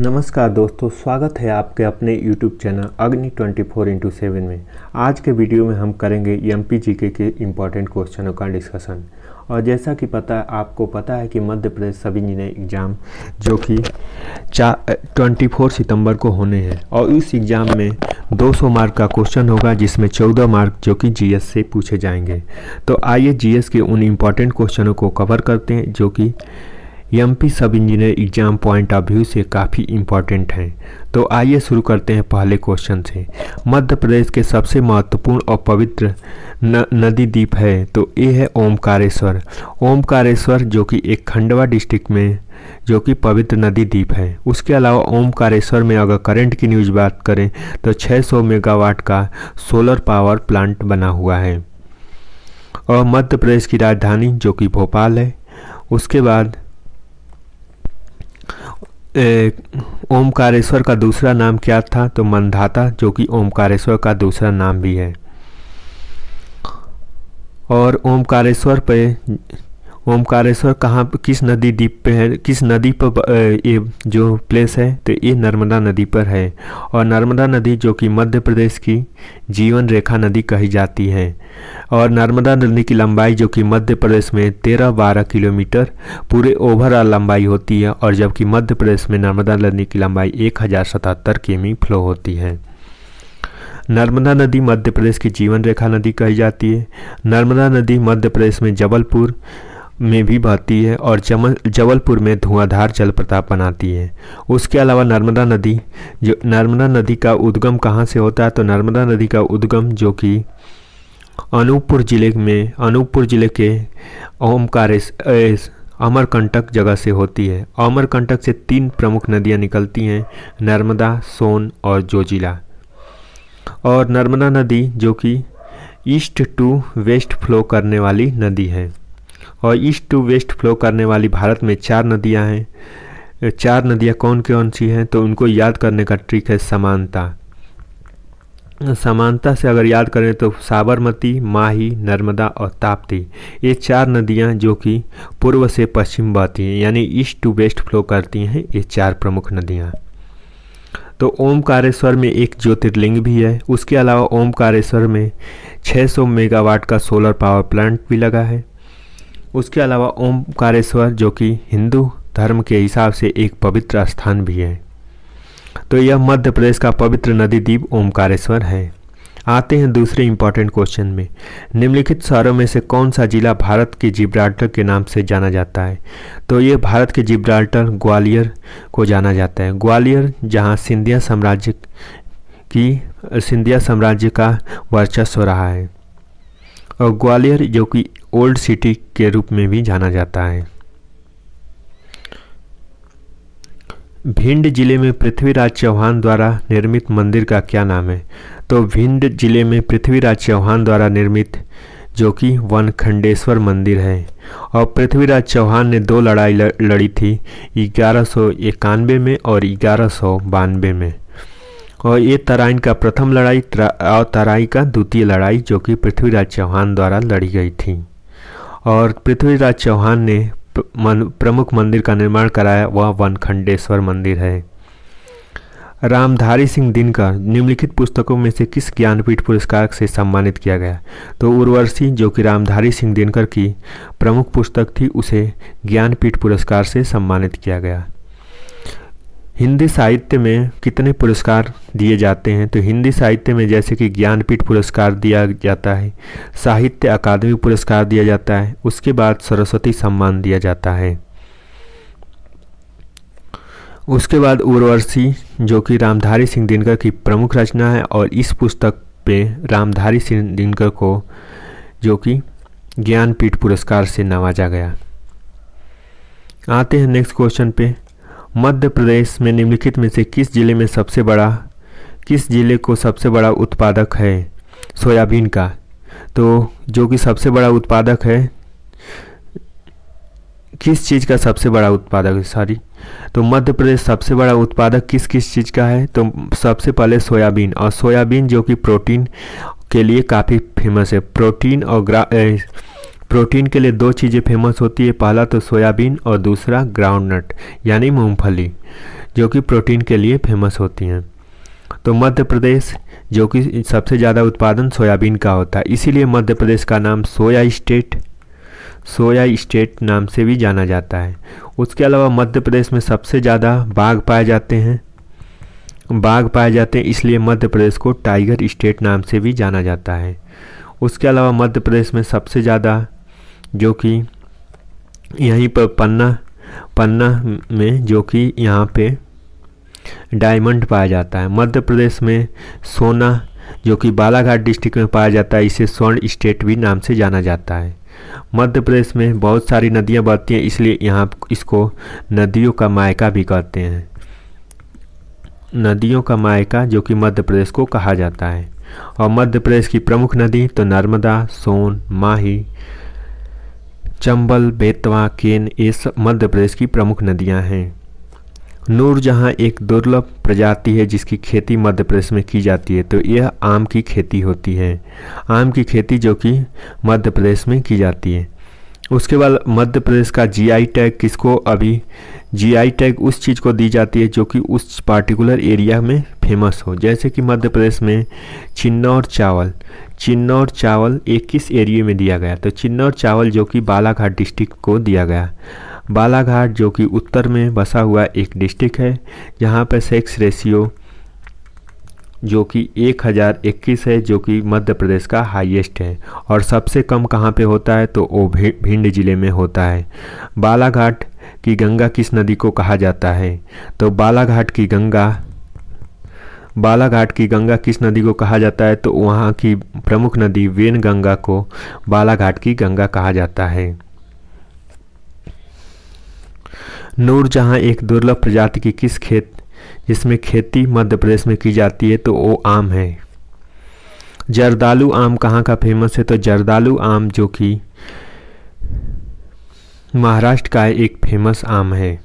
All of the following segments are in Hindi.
नमस्कार दोस्तों स्वागत है आपके अपने YouTube चैनल अग्नि 24 फोर इंटू सेवन में आज के वीडियो में हम करेंगे एम पी जी के, के इम्पॉर्टेंट क्वेश्चनों का डिस्कशन और जैसा कि पता आपको पता है कि मध्य प्रदेश सब इंजीनियर एग्ज़ाम जो कि चा ट्वेंटी सितंबर को होने हैं और इस एग्ज़ाम में 200 मार्क का क्वेश्चन होगा जिसमें 14 मार्क जो कि जीएस से पूछे जाएंगे तो आइए जीएस के उन इम्पॉर्टेंट क्वेश्चनों को कवर करते हैं जो कि MP sub engineer exam point of view से काफ़ी इंपॉर्टेंट हैं तो आइए शुरू करते हैं पहले क्वेश्चन से मध्य प्रदेश के सबसे महत्वपूर्ण और पवित्र न, नदी द्वीप है तो ये है ओमकारेश्वर ओमकारेश्वर जो कि एक खंडवा डिस्ट्रिक्ट में जो कि पवित्र नदी द्वीप है उसके अलावा ओमकारेश्वर में अगर करंट की न्यूज़ बात करें तो 600 मेगावाट का सोलर पावर प्लांट बना हुआ है और मध्य प्रदेश की राजधानी जो कि भोपाल है उसके बाद ओमकारेश्वर का दूसरा नाम क्या था तो मंधाता जो कि ओमकारेश्वर का दूसरा नाम भी है और ओमकारेश्वर पे ओमकारेश्वर कहाँ किस नदी द्वीप पे है किस नदी पर ये जो प्लेस है तो ये नर्मदा नदी पर है और नर्मदा नदी जो कि मध्य प्रदेश की जीवन रेखा नदी कही जाती है और नर्मदा नदी की लंबाई जो कि मध्य प्रदेश में तेरह बारह किलोमीटर पूरे ओवरऑल लंबाई होती है और जबकि मध्य प्रदेश में नर्मदा नदी की लंबाई एक हज़ार सतहत्तर किमी फ्लो होती है नर्मदा नदी मध्य प्रदेश की जीवन रेखा नदी कही जाती है नर्मदा नदी मध्य प्रदेश में जबलपुर में भी बहती है और जबलपुर में धुआंधार जलप्रपात बनाती है उसके अलावा नर्मदा नदी जो नर्मदा नदी का उद्गम कहाँ से होता है तो नर्मदा नदी का उद्गम जो कि अनूपपुर जिले में अनूपपुर जिले के ओमकारेश अमरकंटक जगह से होती है अमरकंटक से तीन प्रमुख नदियाँ निकलती हैं नर्मदा सोन और जोजिला और नर्मदा नदी जो कि ईस्ट टू वेस्ट फ्लो करने वाली नदी है और ईस्ट टू वेस्ट फ्लो करने वाली भारत में चार नदियाँ हैं चार नदियाँ कौन कौन सी हैं तो उनको याद करने का ट्रिक है समानता समानता से अगर याद करें तो साबरमती माही नर्मदा और ताप्ती ये चार नदियाँ जो कि पूर्व से पश्चिम बहती हैं यानी ईस्ट टू वेस्ट फ्लो करती हैं ये चार प्रमुख नदियाँ तो ओमकारेश्वर में एक ज्योतिर्लिंग भी है उसके अलावा ओमकारेश्वर में 600 मेगावाट का सोलर पावर प्लांट भी लगा है उसके अलावा ओमकारेश्वर जो कि हिंदू धर्म के हिसाब से एक पवित्र स्थान भी है तो यह मध्य प्रदेश का पवित्र नदी द्वीप ओमकारेश्वर है आते हैं दूसरे इंपॉर्टेंट क्वेश्चन में निम्नलिखित शहरों में से कौन सा जिला भारत के जिब्राल्टर के नाम से जाना जाता है तो ये भारत के जिब्राल्टर ग्वालियर को जाना जाता है ग्वालियर जहाँ सिंधिया साम्राज्य की सिंधिया साम्राज्य का वर्चस्व रहा है और ग्वालियर जो कि ओल्ड सिटी के रूप में भी जाना जाता है भिंड जिले में पृथ्वीराज चौहान द्वारा निर्मित मंदिर का क्या नाम है तो भिंड जिले में पृथ्वीराज चौहान द्वारा निर्मित जो कि वनखंडेश्वर मंदिर है और पृथ्वीराज चौहान ने दो लड़ाई लड़ी थी ग्यारह में और ग्यारह में और ये तराइन का प्रथम लड़ाई और तराई का द्वितीय लड़ाई जो कि पृथ्वीराज चौहान द्वारा लड़ी गई थी और पृथ्वीराज चौहान ने प्रमुख मंदिर का निर्माण कराया वह वनखंडेश्वर मंदिर है रामधारी सिंह दिनकर निम्नलिखित पुस्तकों में से किस ज्ञानपीठ पुरस्कार से सम्मानित किया गया तो उर्वर्षी जो कि रामधारी सिंह दिनकर की प्रमुख पुस्तक थी उसे ज्ञानपीठ पुरस्कार से सम्मानित किया गया हिंदी साहित्य में कितने पुरस्कार दिए जाते हैं तो हिंदी साहित्य में जैसे कि ज्ञानपीठ पुरस्कार दिया जाता है साहित्य अकादमी पुरस्कार दिया जाता है उसके बाद सरस्वती सम्मान दिया जाता है उसके बाद उर्वर्षी जो कि रामधारी सिंह दिनकर की प्रमुख रचना है और इस पुस्तक पे रामधारी सिंह दिनकर को जो कि ज्ञानपीठ पुरस्कार से नवाजा गया आते हैं नेक्स्ट क्वेश्चन पे मध्य प्रदेश में निम्नलिखित में से किस जिले में सबसे बड़ा किस जिले को सबसे बड़ा उत्पादक है सोयाबीन का तो जो कि सबसे बड़ा उत्पादक है किस चीज़ का सबसे बड़ा उत्पादक है सॉरी तो मध्य प्रदेश सबसे बड़ा उत्पादक किस किस चीज़ का है तो सबसे पहले सोयाबीन और सोयाबीन जो कि प्रोटीन के लिए काफ़ी फेमस है प्रोटीन और ग्रा ए, प्रोटीन के लिए दो चीज़ें फेमस होती है पहला तो सोयाबीन और दूसरा ग्राउंडनट यानी मूंगफली जो कि प्रोटीन के लिए फेमस होती हैं तो मध्य प्रदेश जो कि सबसे ज़्यादा उत्पादन सोयाबीन का होता है इसीलिए मध्य प्रदेश का नाम सोया स्टेट सोया स्टेट नाम से भी जाना जाता है उसके अलावा मध्य प्रदेश में सबसे ज़्यादा बाघ पाए जाते हैं बाघ पाए जाते हैं इसलिए मध्य प्रदेश को टाइगर स्टेट नाम से भी जाना जाता है उसके अलावा मध्य प्रदेश में सबसे ज़्यादा जो कि यहीं पर पन्ना पन्ना में जो कि यहाँ पे डायमंड पाया जाता है मध्य प्रदेश में सोना जो कि बालाघाट डिस्ट्रिक्ट में पाया जाता है इसे स्वर्ण स्टेट भी नाम से जाना जाता है मध्य प्रदेश में बहुत सारी नदियाँ बहती हैं इसलिए यहाँ इसको नदियों का मायका भी कहते हैं नदियों का मायका जो कि मध्य प्रदेश को कहा जाता है और मध्य प्रदेश की प्रमुख नदी तो नर्मदा सोन माही चंबल बेतवा केन ये सब मध्य प्रदेश की प्रमुख नदियां हैं नूरजहाँ एक दुर्लभ प्रजाति है जिसकी खेती मध्य प्रदेश में की जाती है तो यह आम की खेती होती है आम की खेती जो कि मध्य प्रदेश में की जाती है उसके बाद मध्य प्रदेश का जीआई टैग किसको अभी जीआई टैग उस चीज़ को दी जाती है जो कि उस पार्टिकुलर एरिया में फेमस हो जैसे कि मध्य प्रदेश में और चावल चिन्नौर चावल एक किस एरिए में दिया गया तो चिन्नौर चावल जो कि बालाघाट डिस्ट्रिक्ट को दिया गया बालाघाट जो कि उत्तर में बसा हुआ एक डिस्ट्रिक्ट है जहाँ पर सेक्स रेशियो जो कि 1021 है जो कि मध्य प्रदेश का हाईएस्ट है और सबसे कम कहाँ पे होता है तो वो भिंड जिले में होता है बालाघाट की गंगा किस नदी को कहा जाता है तो बालाघाट की गंगा बालाघाट की गंगा किस नदी को कहा जाता है तो वहाँ की प्रमुख नदी वेन गंगा को बालाघाट की गंगा कहा जाता है नूर जहाँ एक दुर्लभ प्रजाति की किस खेत जिसमें खेती मध्य प्रदेश में की जाती है तो वो आम है जरदालू आम कहाँ का फेमस है तो जरदालू आम जो कि महाराष्ट्र का एक फेमस आम है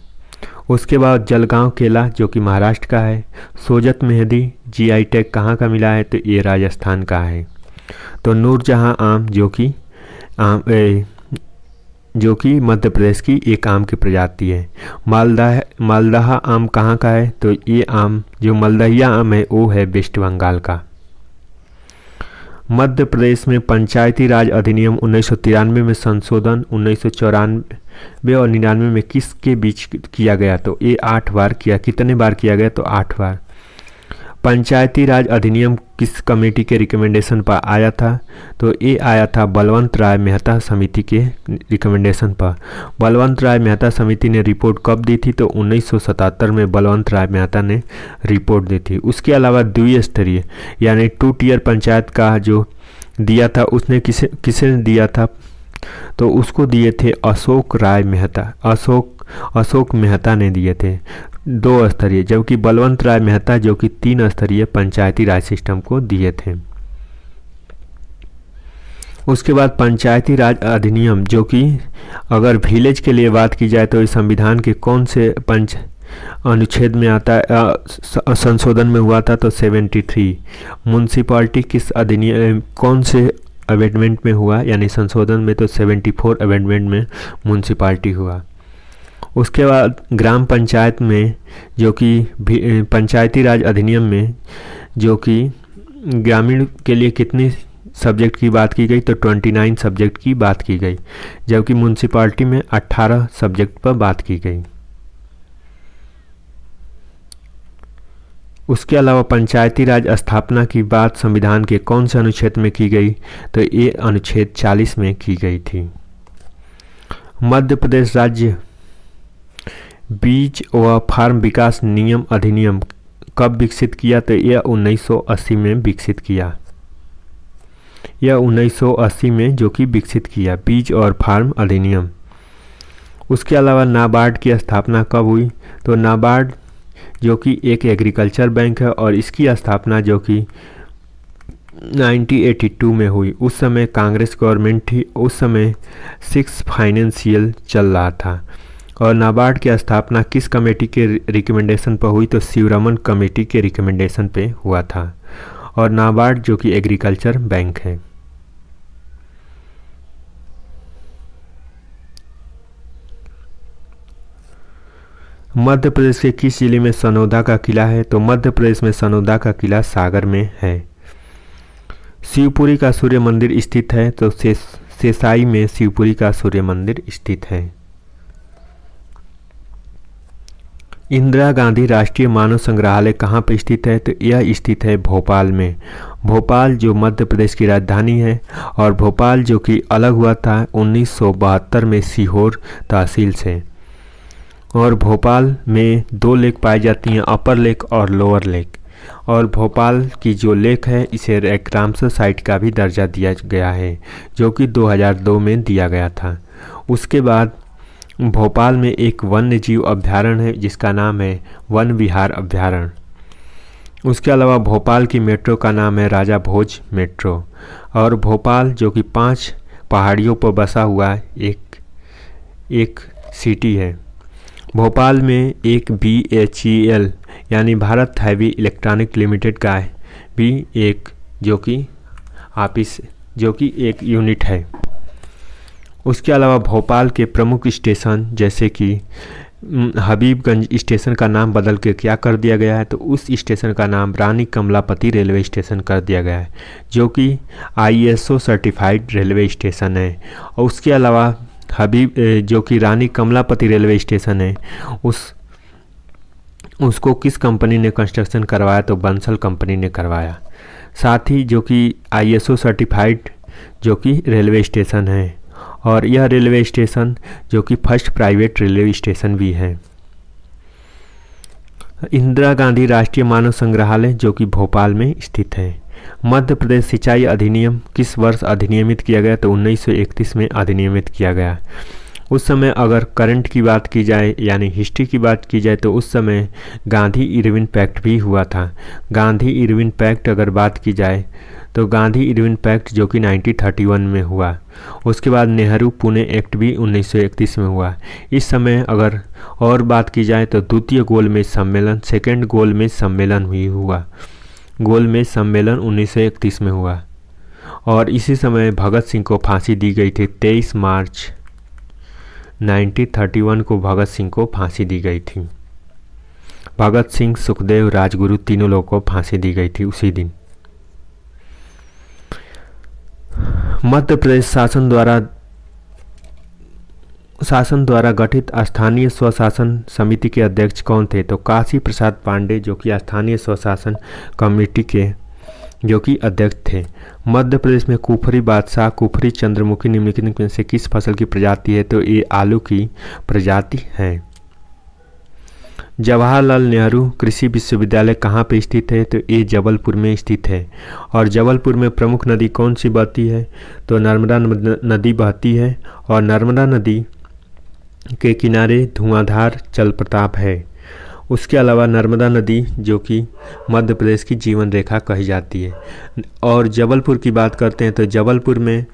उसके बाद जलगांव केला जो कि महाराष्ट्र का है सोजत मेहंदी आई टेक कहाँ का मिला है तो ये राजस्थान का है तो नूरजहाँ आम जो कि आम ए, जो कि मध्य प्रदेश की एक आम की प्रजाति है मालदा मालदहा आम कहाँ का है तो ये आम जो मालदहिया आम है वो है वेस्ट बंगाल का मध्य प्रदेश में पंचायती राज अधिनियम उन्नीस में संशोधन उन्नीस और निन्यानवे में किसके बीच किया गया तो ये आठ बार किया कितने बार किया गया तो आठ बार पंचायती राज अधिनियम किस कमेटी के रिकमेंडेशन पर आया था तो ये आया था बलवंत राय मेहता समिति के रिकमेंडेशन पर बलवंत राय मेहता समिति ने रिपोर्ट कब दी थी तो उन्नीस में बलवंत राय मेहता ने रिपोर्ट दी थी उसके अलावा द्विस्तरीय यानी टू टीयर पंचायत का जो दिया था उसने किसे किसे दिया था तो उसको दिए थे अशोक राय मेहता अशोक अशोक मेहता ने दिए थे दो स्तरीय जबकि बलवंत राय मेहता जो कि तीन स्तरीय पंचायती राज सिस्टम को दिए थे उसके बाद पंचायती राज अधिनियम जो कि अगर विलेज के लिए बात की जाए तो इस संविधान के कौन से पंच अनुच्छेद में आता है संशोधन में हुआ था तो 73 म्यूनसिपाल्टी किस अधिनियम कौन से अमेंडमेंट में हुआ यानी संशोधन में तो 74 अमेंडमेंट में म्यूनसिपाल्टी हुआ उसके बाद ग्राम पंचायत में जो कि पंचायती राज अधिनियम में जो कि ग्रामीण के लिए कितनी सब्जेक्ट की बात की गई तो 29 सब्जेक्ट की बात की गई जबकि म्यूनसिपाल्टी में 18 सब्जेक्ट पर बात की गई उसके अलावा पंचायती राज स्थापना की बात संविधान के कौन से अनुच्छेद में की गई तो ये अनुच्छेद 40 में की गई थी मध्य प्रदेश राज्य बीज व फार्म विकास नियम अधिनियम कब विकसित किया तो यह 1980 में विकसित किया यह 1980 में जो कि विकसित किया बीज और फार्म अधिनियम उसके अलावा नाबार्ड की स्थापना कब हुई तो नाबार्ड जो कि एक एग्रीकल्चर बैंक है और इसकी स्थापना जो कि 1982 में हुई उस समय कांग्रेस गवर्नमेंट थी उस समय सिक्स फाइनेंशियल चल रहा था और नाबार्ड की स्थापना किस कमेटी के रिकमेंडेशन पर हुई तो शिवरमन कमेटी के रिकमेंडेशन पे हुआ था और नाबार्ड जो कि एग्रीकल्चर बैंक है मध्य प्रदेश के किस जिले में सनौदा का किला है तो मध्य प्रदेश में सनौदा का किला सागर में है शिवपुरी का सूर्य मंदिर स्थित है तो शेषाई में शिवपुरी का सूर्य मंदिर स्थित है इंदिरा गांधी राष्ट्रीय मानव संग्रहालय कहाँ पर स्थित है तो यह स्थित है भोपाल में भोपाल जो मध्य प्रदेश की राजधानी है और भोपाल जो कि अलग हुआ था उन्नीस में सीहोर तहसील से और भोपाल में दो लेक पाई जाती हैं अपर लेक और लोअर लेक और भोपाल की जो लेक है इसे एक रामसर साइट का भी दर्जा दिया गया है जो कि 2002 में दिया गया था उसके बाद भोपाल में एक वन्य जीव अभ्यारण्य है जिसका नाम है वन विहार अभ्यारण्य उसके अलावा भोपाल की मेट्रो का नाम है राजा भोज मेट्रो और भोपाल जो कि पांच पहाड़ियों पर बसा हुआ एक एक सिटी है भोपाल में एक बी एच ई एल यानी भारत हैवी इलेक्ट्रॉनिक लिमिटेड का है भी एक जो कि ऑफिस जो कि एक यूनिट है उसके अलावा भोपाल के प्रमुख स्टेशन जैसे कि हबीबगंज स्टेशन का नाम बदल के क्या कर दिया गया है तो उस स्टेशन का नाम रानी कमलापति रेलवे स्टेशन कर दिया गया है जो कि आईएसओ सर्टिफाइड रेलवे स्टेशन है और उसके अलावा हबीब जो कि रानी कमलापति रेलवे स्टेशन है उस उसको किस कंपनी ने कंस्ट्रक्शन करवाया तो बंसल कंपनी ने करवाया साथ ही जो कि आईएसओ सर्टिफाइड जो कि रेलवे स्टेशन है और यह रेलवे स्टेशन जो कि फर्स्ट प्राइवेट रेलवे स्टेशन भी है इंदिरा गांधी राष्ट्रीय मानव संग्रहालय जो कि भोपाल में स्थित है मध्य प्रदेश सिंचाई अधिनियम किस वर्ष अधिनियमित किया गया तो 1931 में अधिनियमित किया गया उस समय अगर करंट की बात की जाए यानी हिस्ट्री की बात की जाए तो उस समय गांधी इरविन पैक्ट भी हुआ था गांधी इरविन पैक्ट अगर बात की जाए तो गांधी इरविन पैक्ट जो कि 1931 में हुआ उसके बाद नेहरू पुणे एक्ट भी 1931 में हुआ इस समय अगर और बात की जाए तो द्वितीय गोल में सम्मेलन सेकेंड गोल में सम्मेलन भी हुआ गोल में सम्मेलन उन्नीस में हुआ और इसी समय भगत सिंह को फांसी दी गई थी 23 मार्च 1931 को भगत सिंह को फांसी दी गई थी भगत सिंह सुखदेव राजगुरु तीनों लोगों को फांसी दी गई थी उसी दिन मध्य प्रदेश शासन द्वारा शासन द्वारा गठित स्थानीय स्वशासन समिति के अध्यक्ष कौन थे तो काशी प्रसाद पांडे जो कि स्थानीय स्वशासन कमेटी के जो कि अध्यक्ष थे मध्य प्रदेश में कुफरी बादशाह कुफरी चंद्रमुखी निम्नलिखित में से किस फसल की प्रजाति है तो ये आलू की प्रजाति है जवाहरलाल नेहरू कृषि विश्वविद्यालय कहाँ पर स्थित है तो ये जबलपुर में स्थित है और जबलपुर में प्रमुख नदी कौन सी बहती है तो नर्मदा नदी बहती है और नर्मदा नदी के किनारे धुआंधार जलप्रताप है उसके अलावा नर्मदा नदी जो कि मध्य प्रदेश की जीवन रेखा कही जाती है और जबलपुर की बात करते हैं तो जबलपुर में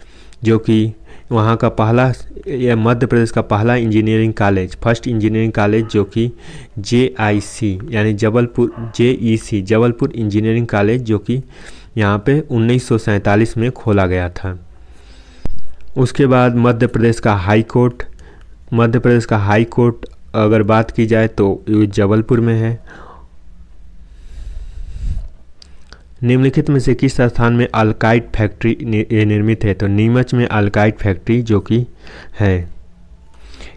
जो कि वहाँ का पहला या मध्य प्रदेश का पहला engineering college first engineering college जो कि जे आई सी यानी Jabalpur J E C Jabalpur engineering college जो कि यहाँ पे उन्नीस में खोला गया था उसके बाद मध्य प्रदेश का हाई कोर्ट मध्य प्रदेश का हाई कोर्ट अगर बात की जाए तो ये जबलपुर में है निम्नलिखित में से किस स्थान में अलकाइट फैक्ट्री निर्मित है तो नीमच में अलकाइट फैक्ट्री जो कि है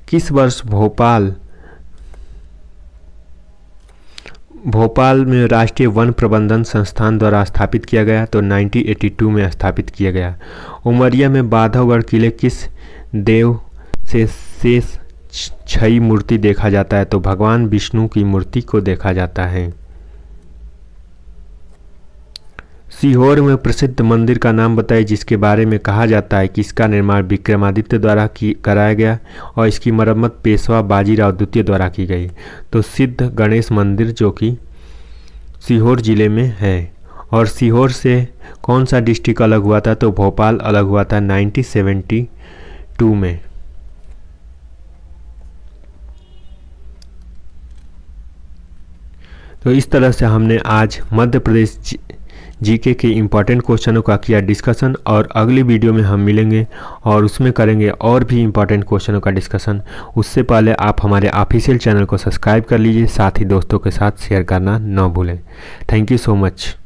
किस वर्ष भोपाल भोपाल में राष्ट्रीय वन प्रबंधन संस्थान द्वारा स्थापित किया गया तो 1982 में स्थापित किया गया उमरिया में बाधवगढ़ किले किस देव से शेष छई मूर्ति देखा जाता है तो भगवान विष्णु की मूर्ति को देखा जाता है सीहोर में प्रसिद्ध मंदिर का नाम बताएं जिसके बारे में कहा जाता है कि इसका निर्माण विक्रमादित्य द्वारा की कराया गया और इसकी मरम्मत पेशवा बाजीराव द्वितीय द्वारा की गई तो सिद्ध गणेश मंदिर जो कि सीहोर जिले में है और सीहोर से कौन सा डिस्ट्रिक्ट अलग हुआ था तो भोपाल अलग हुआ था 1972 में तो इस तरह से हमने आज मध्य प्रदेश जीके के इम्पॉर्टेंट क्वेश्चनों का किया डिस्कशन और अगली वीडियो में हम मिलेंगे और उसमें करेंगे और भी इम्पॉर्टेंट क्वेश्चनों का डिस्कशन उससे पहले आप हमारे ऑफिशियल चैनल को सब्सक्राइब कर लीजिए साथ ही दोस्तों के साथ शेयर करना न भूलें थैंक यू सो मच